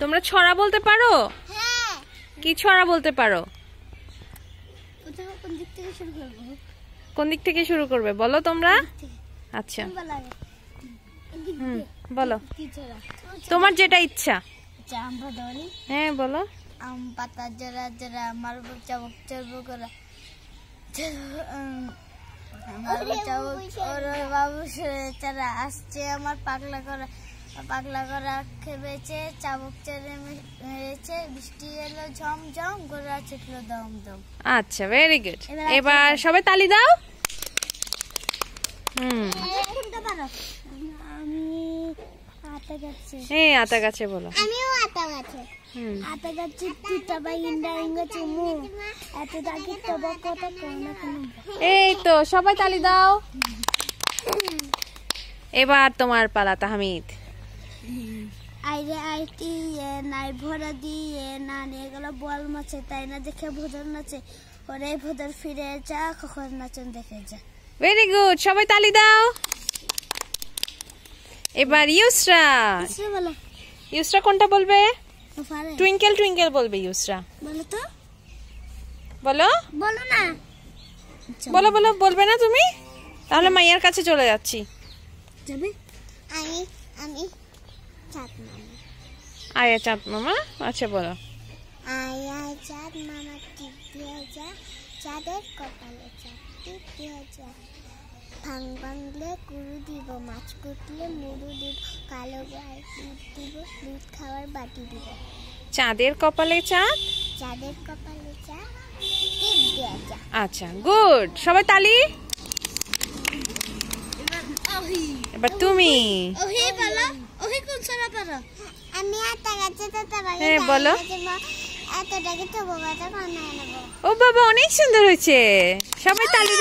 তোমরা ছড়া বলতে পারো হ্যাঁ। কি ছড়া বলতে পারো কোন দিক থেকে শুরু করবে বলো তোমরা আচ্ছা বলো তোমার যেটা ইচ্ছা আচ্ছা, হ্যাঁ বলো আম পাতা জরা জরা আমার চাবক চড়বো করা আমার চাবক ওর বাবু আসছে আমার পাগলা করা পাগলা গড়া খেবেছে চাবুক চেরে মেরেছে বৃষ্টি এলো ঝমঝম গোড়া ছুটলো দম দম আচ্ছা ভেরি গুড এবার আচ্ছা সবাই তালি দাও হুম আতা গাছে বলো আতা গাছে আতা চুমু এই তো সবাই তালি দাও এবার তোমার পালা তাহমিদ আইরে এ নাই ভরা দিয়ে না নিয়ে গেল বল মাছে তাই না দেখে ভোজন নাচে ওরে ভোজন ফিরে যা কখন নাচন দেখে যা ভেরি গুড সবাই তালি দাও এবার ইউসরা ইউসরা কোনটা বলবে টুইঙ্কেল টুইঙ্কেল বলবে ইউসরা বলো তো বলো বলো না বলো বলো বলবে না তুমি তাহলে মাইয়ার কাছে চলে যাচ্ছি যাবে চাঁদ মামা আয়া চাঁদ মামা আছে আচ্ছা, বলো আয়া চাঁদ মামা টিপ দিয়ে যা চাঁদের কপালে চাঁদ টিপ দিয়ে যা ভাং ভাঙলে কুরু দিব মাছ কুটলে মুড়ু দিব কালো গায়ে দুধ দিব দুধ খাওয়ার বাটি দিব চাঁদের কপালে চাঁদ চাঁদের কপালে চাঁদ দিয়ে আচ্ছা গুড সবাই তালি এবার তুমি ওহি বলো হ্যাঁ, ও বাবা অনেক সুন্দর হয়েছে সবাই তালি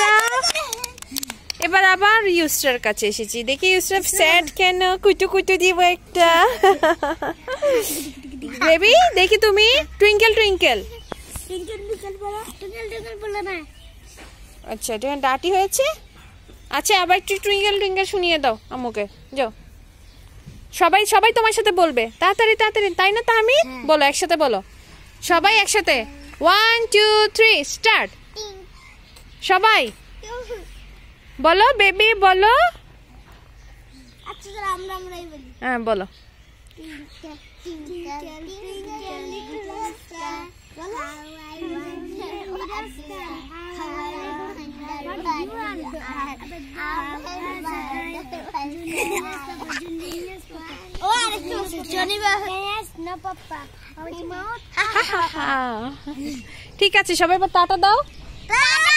এবার আবার ইউস্টার কাছে এসেছি দেখি ইউস্টার স্যাড কেন কুটু কুটু দিব একটা বেবি দেখি তুমি টুইঙ্কেল টুইঙ্কেল আচ্ছা ডাটি হয়েছে আচ্ছা আবার একটু টুইঙ্কেল টুইঙ্কেল শুনিয়ে দাও আমুকে যাও সবাই সবাই তোমার সাথে বলবে তাড়াতাড়ি তাড়াতাড়ি তাই না তাহমি বলো একসাথে বলো সবাই একসাথে ওয়ান টু থ্রি স্টার্ট সবাই বলো বেবি বলো আচ্ছা, হ্যাঁ বলো ঠিক আছে সবাই এবার টাটা দাও